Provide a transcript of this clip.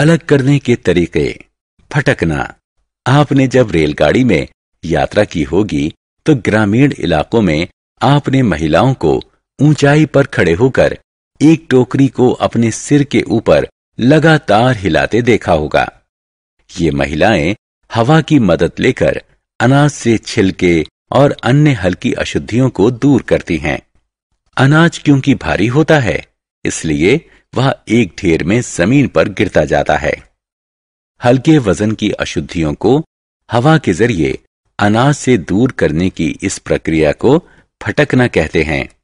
अलग करने के तरीके फटकना आपने जब रेलगाड़ी में यात्रा की होगी तो ग्रामीण इलाकों में आपने महिलाओं को ऊंचाई पर खड़े होकर एक टोकरी को अपने सिर के ऊपर लगातार हिलाते देखा होगा ये महिलाएं हवा की मदद लेकर अनाज से छिलके और अन्य हल्की अशुद्धियों को दूर करती हैं अनाज क्योंकि भारी होता है इसलिए वह एक ढेर में जमीन पर गिरता जाता है हल्के वजन की अशुद्धियों को हवा के जरिए अनाज से दूर करने की इस प्रक्रिया को फटकना कहते हैं